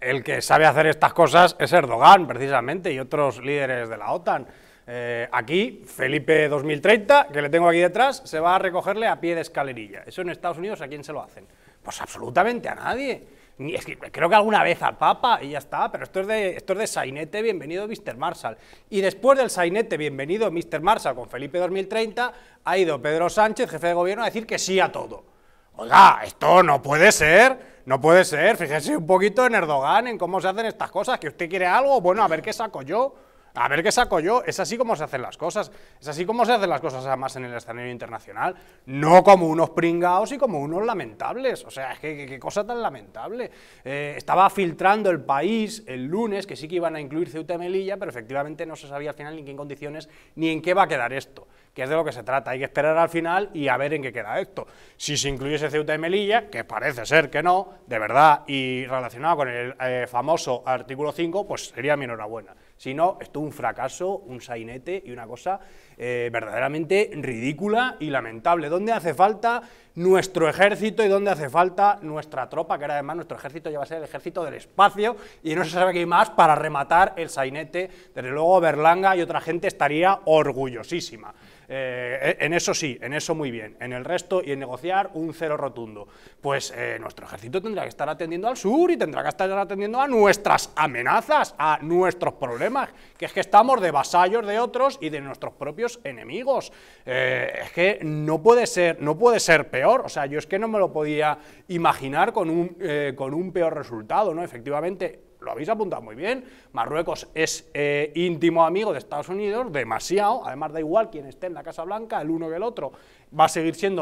el que sabe hacer estas cosas es Erdogan, precisamente, y otros líderes de la OTAN. Eh, aquí, Felipe 2030, que le tengo aquí detrás, se va a recogerle a pie de escalerilla. Eso en Estados Unidos, ¿a quién se lo hacen? Pues absolutamente a nadie. creo que alguna vez al Papa y ya está, pero esto es de, esto es de sainete, bienvenido Mr. Marshall. Y después del sainete, bienvenido Mr. Marshall con Felipe 2030, ha ido Pedro Sánchez, jefe de gobierno, a decir que sí a todo. Oiga, esto no puede ser no puede ser, fíjese un poquito en Erdogan, en cómo se hacen estas cosas, que usted quiere algo, bueno, a ver qué saco yo. A ver qué saco yo, es así como se hacen las cosas, es así como se hacen las cosas además en el escenario internacional, no como unos pringados y como unos lamentables, o sea, es que qué cosa tan lamentable. Eh, estaba filtrando el país el lunes que sí que iban a incluir Ceuta y Melilla, pero efectivamente no se sabía al final ni en qué condiciones ni en qué va a quedar esto que es de lo que se trata. Hay que esperar al final y a ver en qué queda esto. Si se incluyese Ceuta y Melilla, que parece ser que no, de verdad, y relacionado con el eh, famoso artículo 5, pues sería mi enhorabuena. Si no, esto es un fracaso, un sainete y una cosa eh, verdaderamente ridícula y lamentable. ¿Dónde hace falta nuestro ejército y dónde hace falta nuestra tropa? Que además nuestro ejército ya va a ser el ejército del espacio y no se sabe qué hay más para rematar el sainete. Desde luego Berlanga y otra gente estaría orgullosísima. Eh, e, en eso sí, en eso muy bien. En el resto y en negociar un cero rotundo. Pues eh, nuestro ejército tendrá que estar atendiendo al sur y tendrá que estar atendiendo a nuestras amenazas, a nuestros problemas que es que estamos de vasallos de otros y de nuestros propios enemigos. Eh, es que no puede, ser, no puede ser peor, o sea, yo es que no me lo podía imaginar con un, eh, con un peor resultado, ¿no? Efectivamente, lo habéis apuntado muy bien, Marruecos es eh, íntimo amigo de Estados Unidos, demasiado, además da igual quién esté en la Casa Blanca, el uno que el otro, va a seguir siendo